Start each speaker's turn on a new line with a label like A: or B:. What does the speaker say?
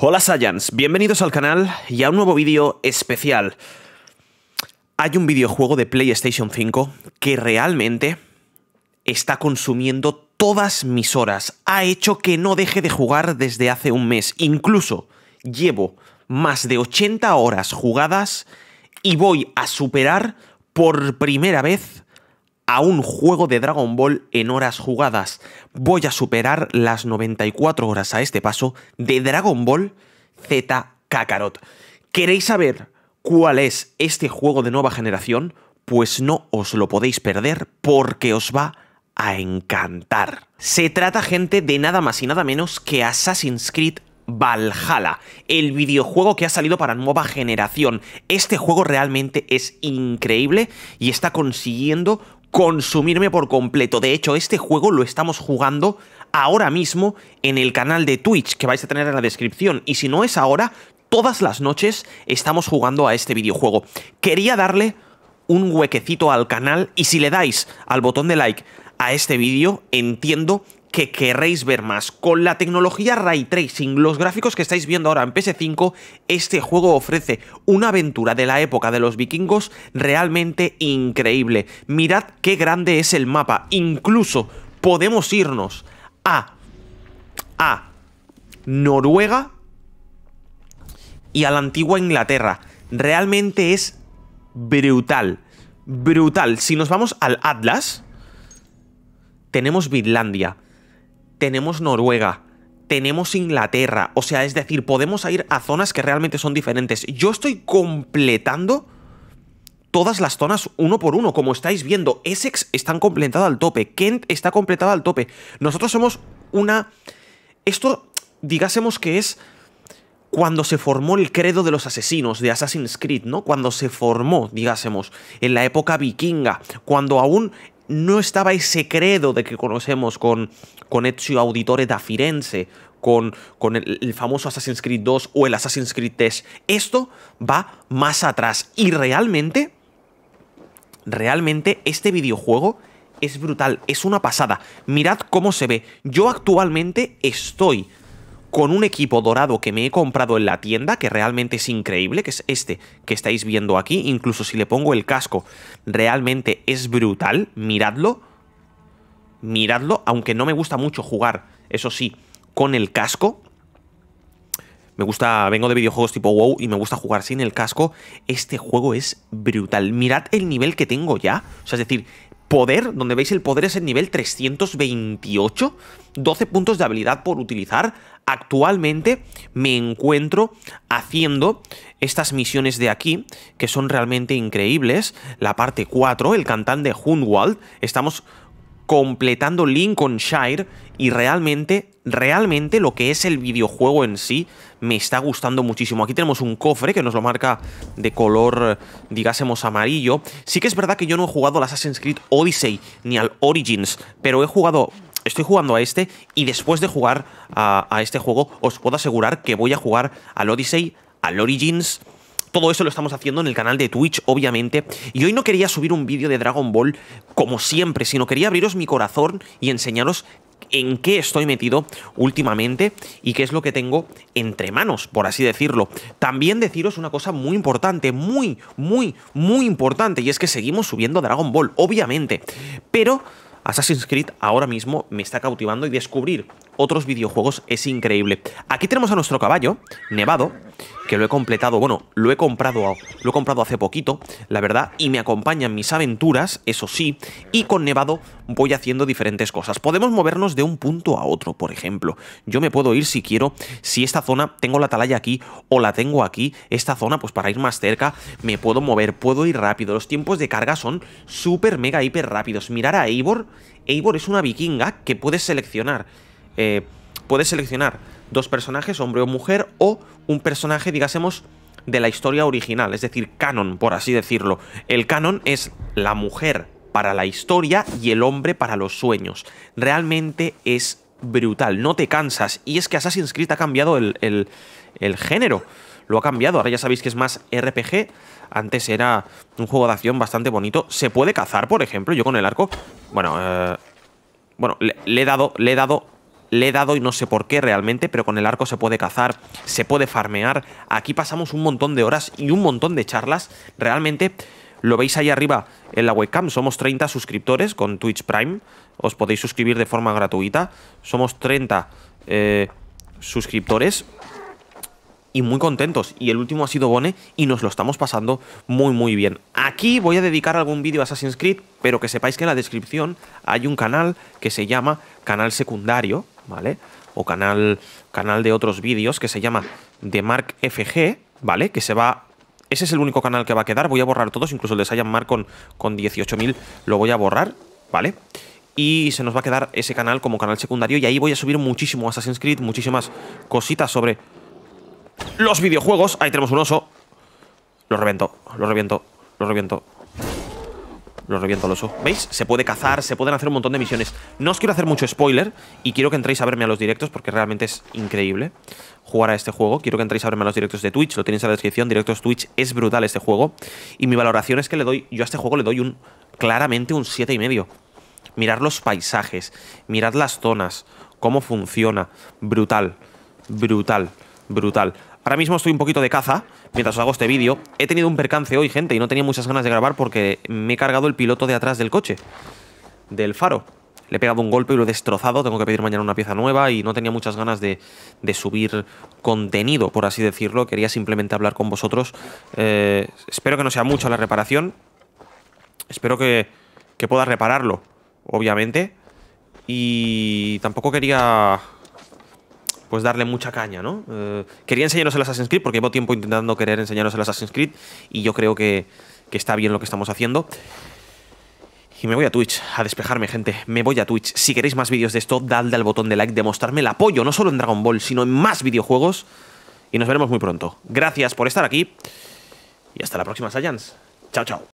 A: Hola Saiyans, bienvenidos al canal y a un nuevo vídeo especial. Hay un videojuego de PlayStation 5 que realmente está consumiendo todas mis horas. Ha hecho que no deje de jugar desde hace un mes. Incluso llevo más de 80 horas jugadas y voy a superar por primera vez a un juego de Dragon Ball en horas jugadas. Voy a superar las 94 horas a este paso de Dragon Ball Z Kakarot. ¿Queréis saber cuál es este juego de nueva generación? Pues no os lo podéis perder porque os va a encantar. Se trata, gente, de nada más y nada menos que Assassin's Creed Valhalla, el videojuego que ha salido para nueva generación. Este juego realmente es increíble y está consiguiendo consumirme por completo. De hecho, este juego lo estamos jugando ahora mismo en el canal de Twitch que vais a tener en la descripción. Y si no es ahora, todas las noches estamos jugando a este videojuego. Quería darle un huequecito al canal y si le dais al botón de like a este vídeo, entiendo que querréis ver más. Con la tecnología Ray Tracing, los gráficos que estáis viendo ahora en PS5, este juego ofrece una aventura de la época de los vikingos realmente increíble. Mirad qué grande es el mapa. Incluso podemos irnos a, a Noruega y a la antigua Inglaterra. Realmente es brutal. Brutal. Si nos vamos al Atlas, tenemos Vinlandia tenemos Noruega, tenemos Inglaterra, o sea, es decir, podemos ir a zonas que realmente son diferentes. Yo estoy completando todas las zonas uno por uno, como estáis viendo. Essex está completado al tope, Kent está completado al tope. Nosotros somos una... Esto, digásemos que es cuando se formó el credo de los asesinos de Assassin's Creed, ¿no? Cuando se formó, digásemos, en la época vikinga, cuando aún no estaba ese credo de que conocemos con, con Ezio Auditore da Firenze, con, con el, el, famoso Assassin's Creed 2 o el Assassin's Creed 3. Esto va más atrás. Y realmente, realmente este videojuego es brutal, es una pasada. Mirad cómo se ve. Yo actualmente estoy con un equipo dorado que me he comprado en la tienda, que realmente es increíble, que es este que estáis viendo aquí, incluso si le pongo el casco, realmente es brutal, miradlo, miradlo, aunque no me gusta mucho jugar, eso sí, con el casco, me gusta, vengo de videojuegos tipo WoW y me gusta jugar sin el casco. Este juego es brutal. Mirad el nivel que tengo ya. O sea, es decir, Poder, donde veis el poder es el nivel 328, 12 puntos de habilidad por utilizar. Actualmente me encuentro haciendo estas misiones de aquí, que son realmente increíbles. La parte 4, el cantán de Hunwald, estamos completando Lincolnshire y realmente realmente lo que es el videojuego en sí me está gustando muchísimo. Aquí tenemos un cofre que nos lo marca de color, digásemos, amarillo. Sí que es verdad que yo no he jugado al Assassin's Creed Odyssey ni al Origins, pero he jugado... Estoy jugando a este y después de jugar a, a este juego os puedo asegurar que voy a jugar al Odyssey, al Origins... Todo eso lo estamos haciendo en el canal de Twitch, obviamente. Y hoy no quería subir un vídeo de Dragon Ball como siempre, sino quería abriros mi corazón y enseñaros en qué estoy metido últimamente y qué es lo que tengo entre manos, por así decirlo. También deciros una cosa muy importante, muy, muy, muy importante, y es que seguimos subiendo Dragon Ball, obviamente, pero... Assassin's Creed ahora mismo me está cautivando y descubrir otros videojuegos es increíble. Aquí tenemos a nuestro caballo, Nevado, que lo he completado, bueno, lo he comprado, lo he comprado hace poquito, la verdad, y me acompaña en mis aventuras, eso sí, y con Nevado voy haciendo diferentes cosas. Podemos movernos de un punto a otro, por ejemplo. Yo me puedo ir si quiero, si esta zona, tengo la atalaya aquí o la tengo aquí, esta zona, pues para ir más cerca, me puedo mover, puedo ir rápido. Los tiempos de carga son súper, mega, hiper rápidos. Mirar a Eivor, Eivor es una vikinga que puedes seleccionar eh, puedes seleccionar dos personajes, hombre o mujer, o un personaje, digásemos, de la historia original, es decir, canon, por así decirlo. El canon es la mujer para la historia y el hombre para los sueños. Realmente es brutal, no te cansas. Y es que Assassin's Creed ha cambiado el, género lo ha cambiado. Ahora ya sabéis que es más RPG. Antes era un juego de acción bastante bonito. Se puede cazar, por ejemplo, yo con el arco. Bueno, eh, bueno, le, he dado, le he dado le he dado y no sé por qué realmente, pero con el arco se puede cazar, se puede farmear. Aquí pasamos un montón de horas y un montón de charlas. Realmente lo veis ahí arriba en la webcam. Somos 30 suscriptores con Twitch Prime. Os podéis suscribir de forma gratuita. Somos 30 eh, suscriptores y muy contentos. Y el último ha sido Bone y nos lo estamos pasando muy muy bien. Aquí voy a dedicar algún vídeo a Assassin's Creed, pero que sepáis que en la descripción hay un canal que se llama Canal Secundario, ¿vale? O canal, canal de otros vídeos que se llama The Mark FG, ¿vale? Que se va... Ese es el único canal que va a quedar, voy a borrar todos, incluso el de Saiyan Mark con, con 18.000 lo voy a borrar, ¿vale? y se nos va a quedar ese canal como canal secundario y ahí voy a subir muchísimo Assassin's Creed, muchísimas cositas sobre los videojuegos. Ahí tenemos un oso. Lo reviento, lo reviento, lo reviento. Lo reviento los oso. ¿Veis? Se puede cazar, se pueden hacer un montón de misiones. No os quiero hacer mucho spoiler y quiero que entréis a verme a los directos porque realmente es increíble jugar a este juego. Quiero que entréis a verme a los directos de Twitch, lo tenéis en la descripción. Directos Twitch, es brutal este juego. Y mi valoración es que le doy, yo a este juego le doy un claramente un 7,5. Mirar los paisajes, mirad las zonas, cómo funciona. Brutal, brutal brutal. Ahora mismo estoy un poquito de caza, mientras os hago este vídeo. He tenido un percance hoy, gente, y no tenía muchas ganas de grabar porque me he cargado el piloto de atrás del coche, del faro. Le he pegado un golpe y lo he destrozado, tengo que pedir mañana una pieza nueva y no tenía muchas ganas de, subir contenido, por así decirlo. Quería simplemente hablar con vosotros. Eh, espero que no sea mucho la reparación. Espero que pueda repararlo, obviamente. Y tampoco quería pues darle mucha caña, ¿no? Eh, quería enseñaros el Assassin's Creed porque llevo tiempo intentando querer enseñaros el Assassin's Creed y yo creo que, que está bien lo que estamos haciendo. Y me voy a Twitch a despejarme, gente. Me voy a Twitch. Si queréis más vídeos de esto, dadle al botón de like, demostrarme el apoyo, no solo en Dragon Ball, sino en más videojuegos. Y nos veremos muy pronto. Gracias por estar aquí. Y hasta la próxima, Saiyans. Chao, chao.